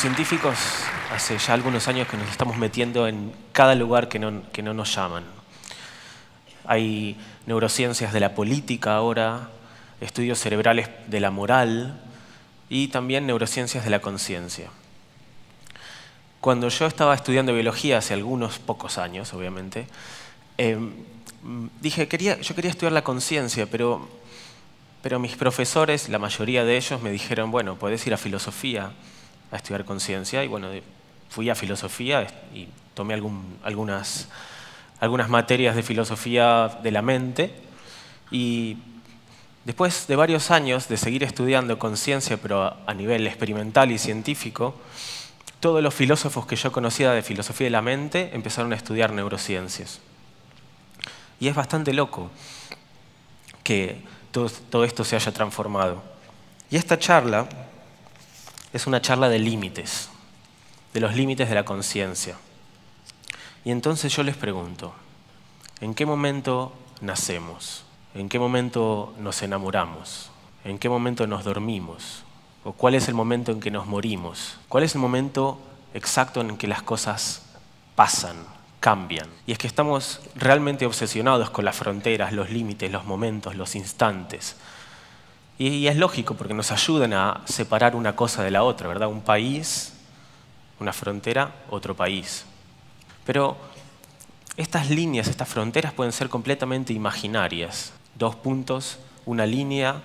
científicos hace ya algunos años que nos estamos metiendo en cada lugar que no, nos llaman. Hay neurociencias de la política ahora, estudios cerebrales de la moral y también neurociencias de la conciencia. Cuando yo estaba estudiando biología hace algunos pocos años, obviamente, em, dije, quería, yo quería estudiar la conciencia, pero, pero mis profesores, la mayoría de ellos, me dijeron, bueno, puedes ir a filosofía, a estudiar conciencia y bueno, fui a filosofía y tomé algunas, algunas materias de filosofía de la mente y después de varios años de seguir estudiando conciencia pero a nivel experimental y científico, todos los filósofos que yo conocía de filosofía de la mente empezaron a estudiar neurociencias. Y es bastante loco que todo, todo esto se haya transformado. Y esta charla es una charla de límites, de los límites de la conciencia. Y entonces yo les pregunto, ¿en qué momento nacemos? ¿En qué momento nos enamoramos? ¿En qué momento nos dormimos? ¿O cuál es el momento en que nos morimos? ¿Cuál es el momento exacto en que las cosas pasan, cambian? Y es que estamos realmente obsesionados con las fronteras, los límites, los momentos, los instantes, y, es lógico, porque nos ayudan a separar una cosa de la otra, ¿verdad? Un país, una frontera, otro país. Pero estas líneas, estas fronteras pueden ser completamente imaginarias. Dos puntos, una línea,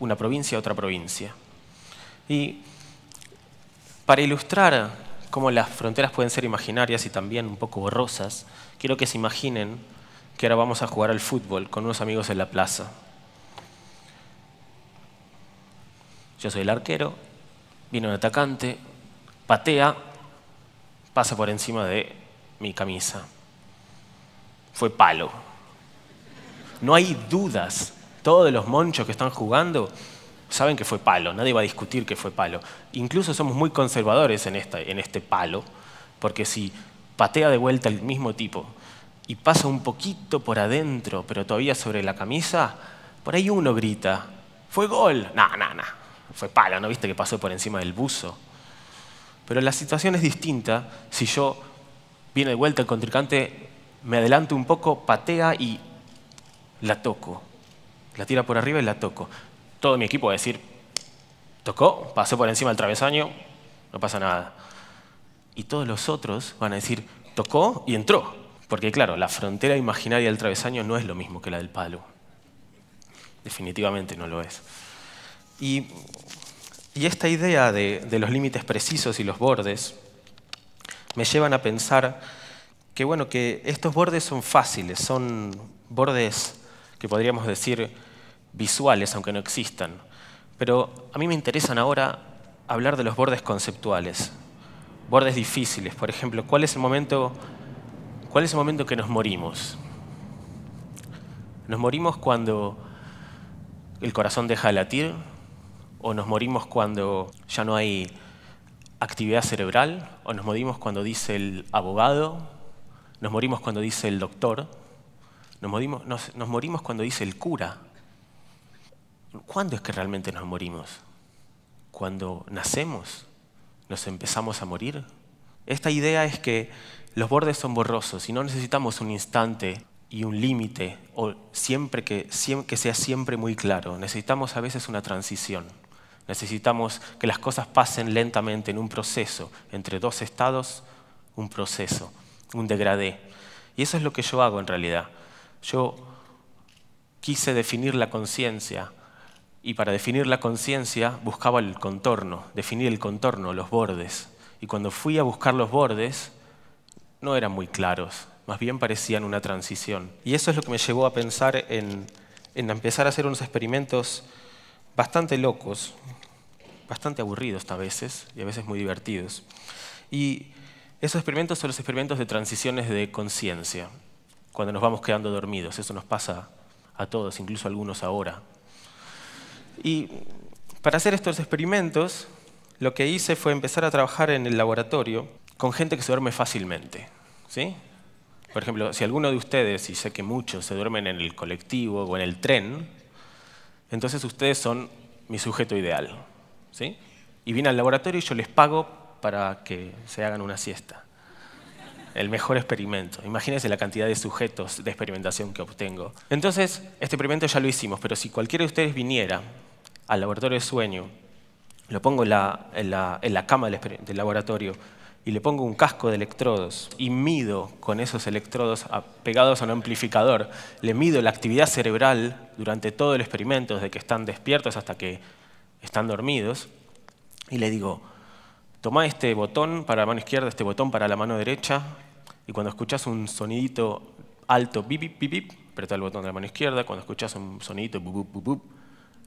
una provincia, otra provincia. Y para ilustrar cómo las fronteras pueden ser imaginarias y también un poco borrosas, quiero que se imaginen que ahora vamos a jugar al fútbol con unos amigos en la plaza. Yo soy el arquero, viene un atacante, patea, pasa por encima de mi camisa. Fue palo. No hay dudas. Todos los monchos que están jugando saben que fue palo. Nadie va a discutir que fue palo. Incluso somos muy conservadores en, este palo, porque si patea de vuelta el mismo tipo y pasa un poquito por adentro, pero todavía sobre la camisa, por ahí uno grita, fue gol. No, no, no fue pala, ¿no viste que pasó por encima del buzo? Pero la situación es distinta si yo, viene de vuelta el contrincante, me adelanto un poco, patea y la toco. La tira por arriba y la toco. Todo mi equipo va a decir, tocó, pasó por encima del travesaño, no pasa nada. Y todos los otros van a decir, tocó y entró. Porque claro, la frontera imaginaria del travesaño no es lo mismo que la del palo. Definitivamente no lo es. Y, esta idea de, los límites precisos y los bordes me llevan a pensar que, bueno, que estos bordes son fáciles, son bordes que podríamos decir visuales, aunque no existan. Pero a mí me interesan ahora hablar de los bordes conceptuales, bordes difíciles. Por ejemplo, ¿cuál es el momento, cuál es el momento que nos morimos? Nos morimos cuando el corazón deja de latir, o nos morimos cuando ya no hay actividad cerebral, o nos morimos cuando dice el abogado, nos morimos cuando dice el doctor, nos morimos, cuando dice el cura. ¿Cuándo es que realmente nos morimos? ¿Cuando nacemos? ¿Nos empezamos a morir? Esta idea es que los bordes son borrosos y no necesitamos un instante y un límite o siempre que, que sea siempre muy claro. Necesitamos a veces una transición. Necesitamos que las cosas pasen lentamente en un proceso, entre dos estados, un proceso, un degradé. Y eso es lo que yo hago en realidad. Yo quise definir la conciencia y para definir la conciencia buscaba el contorno, definir el contorno, los bordes. Y cuando fui a buscar los bordes, no eran muy claros, más bien parecían una transición. Y eso es lo que me llevó a pensar en, en empezar a hacer unos experimentos bastante locos, bastante aburridos a veces y a veces muy divertidos. Y esos experimentos son los experimentos de transiciones de conciencia, cuando nos vamos quedando dormidos. Eso nos pasa a todos, incluso a algunos ahora. Y para hacer estos experimentos, lo que hice fue empezar a trabajar en el laboratorio con gente que se duerme fácilmente. ¿sí? Por ejemplo, si alguno de ustedes, y sé que muchos, se duermen en el colectivo o en el tren, entonces ustedes son mi sujeto ideal. ¿sí? Y vienen al laboratorio y yo les pago para que se hagan una siesta. El mejor experimento. Imagínense la cantidad de sujetos de experimentación que obtengo. Entonces, este experimento ya lo hicimos, pero si cualquiera de ustedes viniera al laboratorio de sueño, lo pongo en la, cama del laboratorio, y le pongo un casco de electrodos y mido con esos electrodos pegados a un amplificador, le mido la actividad cerebral durante todo el experimento, desde que están despiertos hasta que están dormidos, y le digo, toma este botón para la mano izquierda, este botón para la mano derecha, y cuando escuchas un sonidito alto, bip, bip, bip, bip, apretá el botón de la mano izquierda, cuando escuchas un sonidito, bup, bup,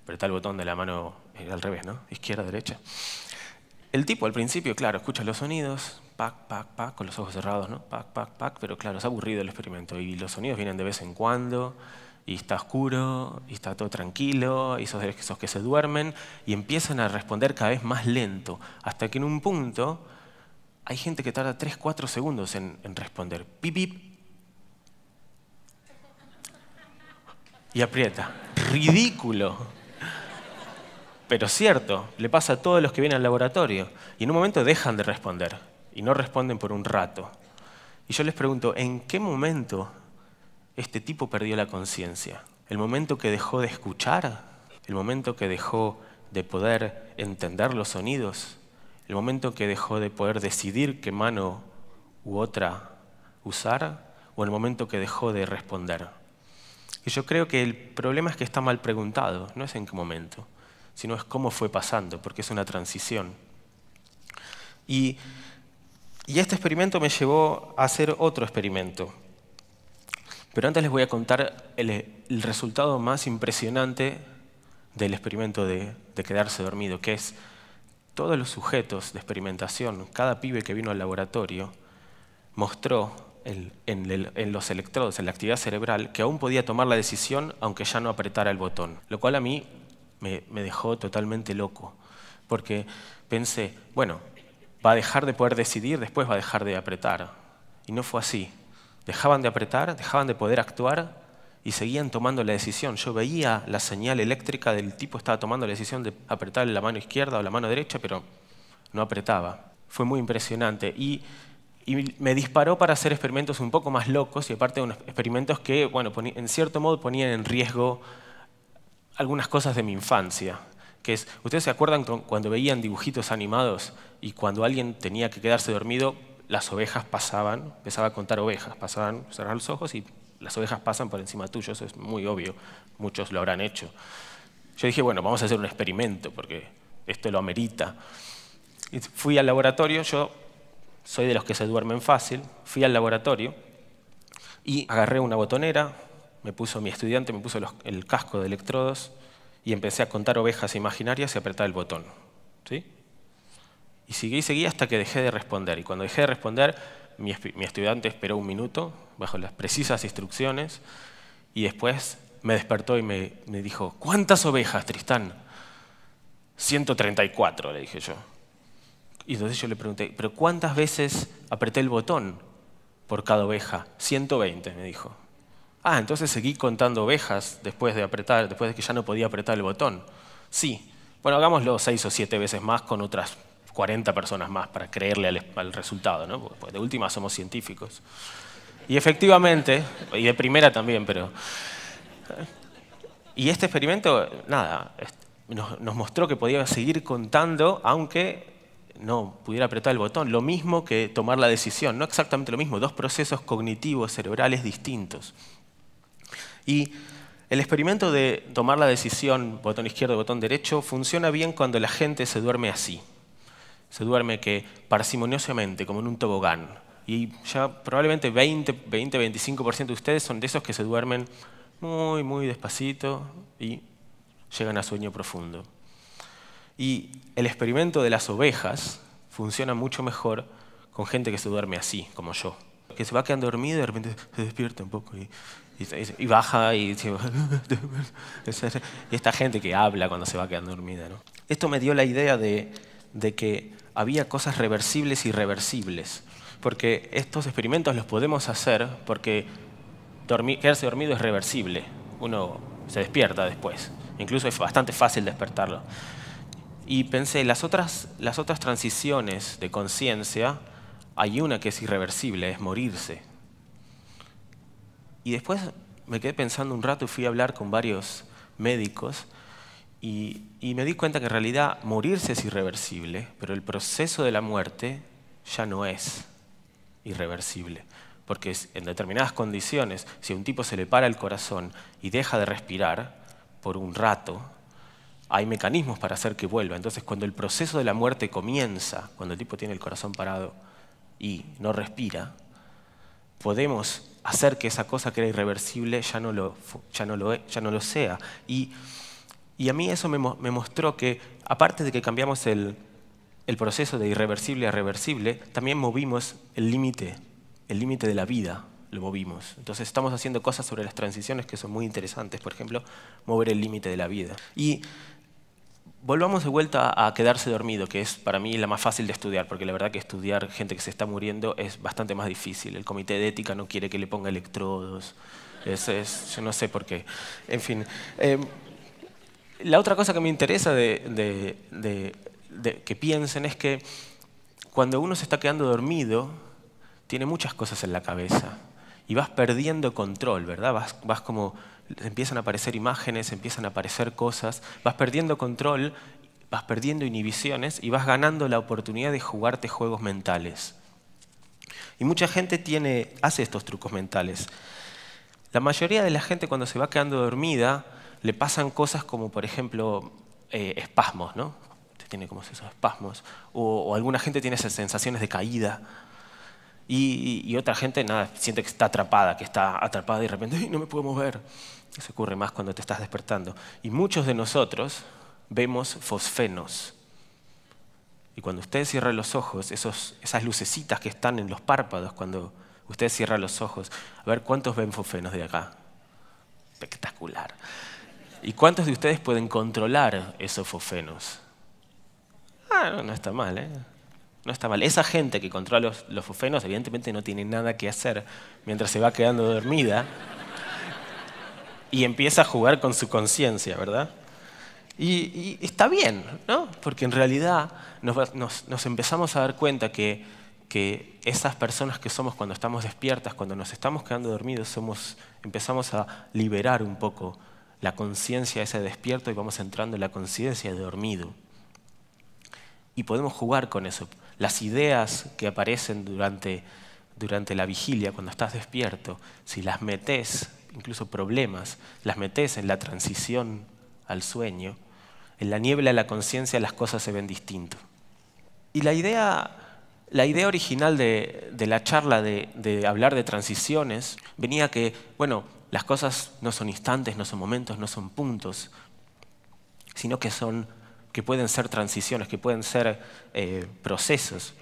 apretá el botón de la mano, eh, al revés, ¿no? Izquierda, derecha. El tipo al principio, claro, escucha los sonidos, pac, pac, pac, con los ojos cerrados, ¿no? Pac, pac, pac, pero claro, es aburrido el experimento y los sonidos vienen de vez en cuando y está oscuro y está todo tranquilo y esos, que se duermen y empiezan a responder cada vez más lento hasta que en un punto hay gente que tarda 3, 4 segundos en, responder. Pip, pip. Y aprieta. Ridículo. Pero cierto, le pasa a todos los que vienen al laboratorio y en un momento dejan de responder y no responden por un rato. Y yo les pregunto, ¿en qué momento este tipo perdió la conciencia? ¿El momento que dejó de escuchar? ¿El momento que dejó de poder entender los sonidos? ¿El momento que dejó de poder decidir qué mano u otra usar? ¿O el momento que dejó de responder? Y yo creo que el problema es que está mal preguntado, no es en qué momento sino es cómo fue pasando, porque es una transición. Y, este experimento me llevó a hacer otro experimento. Pero antes les voy a contar el, resultado más impresionante del experimento de, quedarse dormido, que es todos los sujetos de experimentación, cada pibe que vino al laboratorio, mostró en, los electrodos, en la actividad cerebral, que aún podía tomar la decisión aunque ya no apretara el botón. Lo cual a mí me, dejó totalmente loco, porque pensé, bueno, va a dejar de poder decidir, después va a dejar de apretar. Y no fue así. Dejaban de apretar, dejaban de poder actuar y seguían tomando la decisión. Yo veía la señal eléctrica del tipo estaba tomando la decisión de apretar la mano izquierda o la mano derecha, pero no apretaba. Fue muy impresionante. Y, me disparó para hacer experimentos un poco más locos y aparte de unos experimentos que, bueno, en cierto modo ponían en riesgo algunas cosas de mi infancia, que es, ¿ustedes se acuerdan cuando veían dibujitos animados y cuando alguien tenía que quedarse dormido, las ovejas pasaban, empezaba a contar ovejas, pasaban, cerrar los ojos y las ovejas pasan por encima tuyo, eso es muy obvio, muchos lo habrán hecho. Yo dije, bueno, vamos a hacer un experimento porque esto lo amerita. Y fui al laboratorio, yo soy de los que se duermen fácil, fui al laboratorio y agarré una botonera, me puso mi estudiante, me puso el casco de electrodos y empecé a contar ovejas imaginarias y apretar el botón. ¿Sí? Y seguí y seguí hasta que dejé de responder. Y cuando dejé de responder, mi, estudiante esperó un minuto bajo las precisas instrucciones y después me despertó y me, me dijo, ¿cuántas ovejas, Tristán? 134, le dije yo. Y entonces yo le pregunté, ¿pero cuántas veces apreté el botón por cada oveja? 120, me dijo. Ah, entonces seguí contando ovejas después de apretar, después de que ya no podía apretar el botón. Sí. Bueno, hagámoslo seis o siete veces más con otras 40 personas más para creerle al, resultado, ¿no? Porque pues, de última somos científicos. Y efectivamente, y de primera también, pero... Eh, y este experimento, nada, nos, nos mostró que podía seguir contando aunque no pudiera apretar el botón. Lo mismo que tomar la decisión, no exactamente lo mismo, dos procesos cognitivos cerebrales distintos. Y el experimento de tomar la decisión, botón izquierdo, botón derecho, funciona bien cuando la gente se duerme así. Se duerme que parsimoniosamente, como en un tobogán. Y ya probablemente 20, 20 25% de ustedes son de esos que se duermen muy, muy despacito y llegan a sueño profundo. Y el experimento de las ovejas funciona mucho mejor con gente que se duerme así, como yo. Que se va quedando dormido y de repente se despierta un poco y y, baja y, y, esta gente que habla cuando se va quedando dormida. ¿no? Esto me dio la idea de, que había cosas reversibles y irreversibles. porque estos experimentos los podemos hacer porque quedarse dormido es reversible, uno se despierta después, incluso es bastante fácil despertarlo. Y pensé, las otras, las otras transiciones de conciencia, hay una que es irreversible, es morirse. Y después me quedé pensando un rato y fui a hablar con varios médicos y, me di cuenta que en realidad morirse es irreversible, pero el proceso de la muerte ya no es irreversible. Porque en determinadas condiciones, si a un tipo se le para el corazón y deja de respirar por un rato, hay mecanismos para hacer que vuelva. Entonces, cuando el proceso de la muerte comienza, cuando el tipo tiene el corazón parado y no respira, podemos hacer que esa cosa que era irreversible ya no lo, ya no lo, e, ya no lo sea. Y, y, a mí eso me, mostró que, aparte de que cambiamos el, el proceso de irreversible a reversible, también movimos el límite, el límite de la vida, lo movimos. Entonces estamos haciendo cosas sobre las transiciones que son muy interesantes, por ejemplo, mover el límite de la vida. Y Volvamos de vuelta a quedarse dormido, que es para mí la más fácil de estudiar, porque la verdad que estudiar gente que se está muriendo es bastante más difícil. El comité de ética no quiere que le ponga electrodos. yo no sé por qué. En fin. Eh, la otra cosa que me interesa de, que piensen es que cuando uno se está quedando dormido, tiene muchas cosas en la cabeza y vas perdiendo control, ¿verdad? Vas, como, empiezan a aparecer imágenes, empiezan a aparecer cosas, vas perdiendo control, vas perdiendo inhibiciones y vas ganando la oportunidad de jugarte juegos mentales. Y mucha gente tiene, hace estos trucos mentales. La mayoría de la gente cuando se va quedando dormida le pasan cosas como, por ejemplo, eh, espasmos, ¿no? Te tiene como esos espasmos. O, o alguna gente tiene esas sensaciones de caída y, otra gente, nada, siente que está atrapada, que está atrapada y de repente, no me puedo mover! Eso ocurre más cuando te estás despertando. Y muchos de nosotros vemos fosfenos. Y cuando usted cierra los ojos, esos, esas lucecitas que están en los párpados, cuando usted cierra los ojos, a ver cuántos ven fosfenos de acá. Espectacular. ¿Y cuántos de ustedes pueden controlar esos fosfenos? Ah, no está mal, ¿eh? No está mal. Esa gente que controla los, los fufenos evidentemente no tiene nada que hacer mientras se va quedando dormida y empieza a jugar con su conciencia, ¿verdad? Y, está bien, ¿no? Porque en realidad nos, empezamos a dar cuenta que, que, esas personas que somos cuando estamos despiertas, cuando nos estamos quedando dormidos, empezamos a liberar un poco la conciencia ese despierto y vamos entrando en la conciencia de dormido y podemos jugar con eso. Las ideas que aparecen durante, durante la vigilia, cuando estás despierto, si las metes, incluso problemas, las metes en la transición al sueño, en la niebla de la conciencia las cosas se ven distinto. Y la idea, la idea original de, la charla de hablar de transiciones venía que, bueno, las cosas no son instantes, no son momentos, no son puntos, sino que son que pueden ser transiciones, que pueden ser eh, procesos.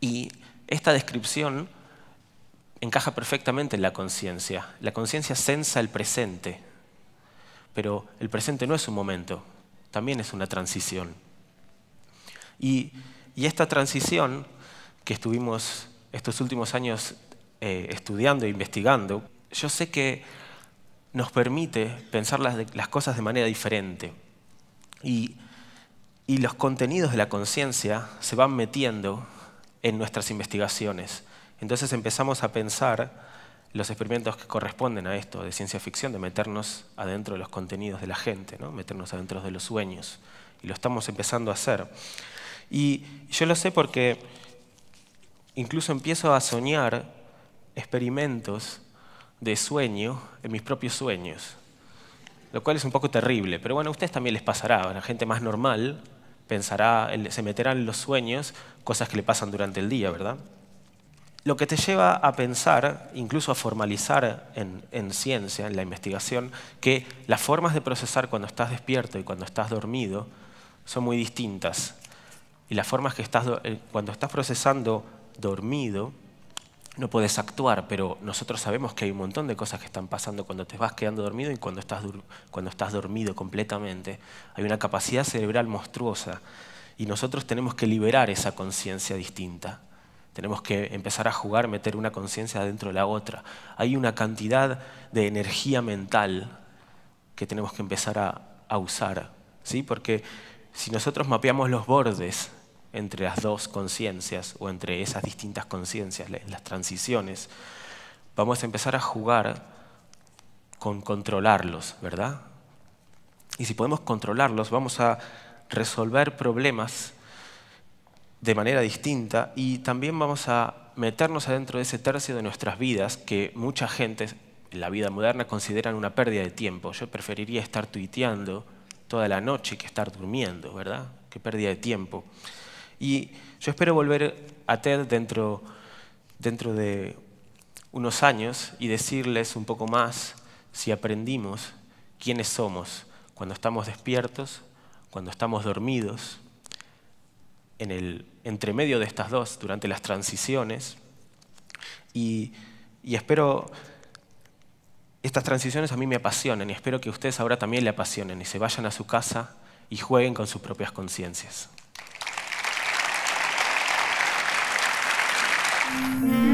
Y esta descripción encaja perfectamente en la conciencia. La conciencia sensa el presente, pero el presente no es un momento, también es una transición. Y, esta transición que estuvimos estos últimos años eh, estudiando e investigando, yo sé que nos permite pensar las cosas de manera diferente. Y, los contenidos de la conciencia se van metiendo en nuestras investigaciones. Entonces empezamos a pensar los experimentos que corresponden a esto de ciencia ficción, de meternos adentro de los contenidos de la gente, meternos adentro de los sueños. Y lo estamos empezando a hacer. Y yo lo sé porque incluso empiezo a soñar experimentos de sueño en mis propios sueños lo cual es un poco terrible. Pero bueno, a ustedes también les pasará, la gente más normal pensará, se meterán en los sueños cosas que le pasan durante el día, ¿verdad? Lo que te lleva a pensar, incluso a formalizar en, en ciencia, en la investigación, que las formas de procesar cuando estás despierto y cuando estás dormido son muy distintas. Y las formas que estás, eh, cuando estás procesando dormido, no puedes actuar, pero nosotros sabemos que hay un montón de cosas que están pasando cuando te vas quedando dormido y cuando estás, cuando estás dormido completamente. Hay una capacidad cerebral monstruosa y nosotros tenemos que liberar esa conciencia distinta. Tenemos que empezar a jugar, meter una conciencia dentro de la otra. Hay una cantidad de energía mental que tenemos que empezar a, a usar, ¿sí? porque si nosotros mapeamos los bordes entre las dos conciencias o entre esas distintas conciencias, las transiciones, vamos a empezar a jugar con controlarlos, ¿verdad? Y si podemos controlarlos, vamos a resolver problemas de manera distinta y también vamos a meternos adentro de ese tercio de nuestras vidas que mucha gente en la vida moderna consideran una pérdida de tiempo. Yo preferiría estar tuiteando toda la noche que estar durmiendo, ¿verdad? que pérdida de tiempo. Y yo espero volver a TED dentro, de unos años y decirles un poco más si aprendimos quiénes somos cuando estamos despiertos, cuando estamos dormidos, en el entremedio de estas dos, durante las transiciones. Y, y espero, estas transiciones a mí me apasionan y espero que ustedes ahora también le apasionen y se vayan a su casa y jueguen con sus propias conciencias. Bye.